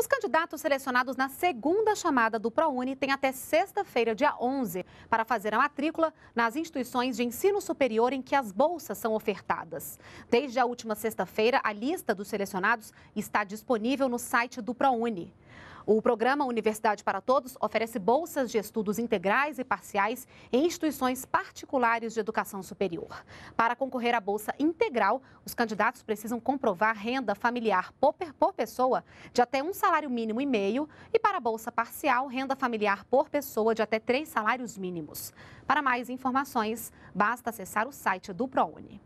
Os candidatos selecionados na segunda chamada do ProUni têm até sexta-feira, dia 11, para fazer a matrícula nas instituições de ensino superior em que as bolsas são ofertadas. Desde a última sexta-feira, a lista dos selecionados está disponível no site do ProUni. O programa Universidade para Todos oferece bolsas de estudos integrais e parciais em instituições particulares de educação superior. Para concorrer à bolsa integral, os candidatos precisam comprovar renda familiar por pessoa de até um salário mínimo e meio e para a bolsa parcial, renda familiar por pessoa de até três salários mínimos. Para mais informações, basta acessar o site do ProUni.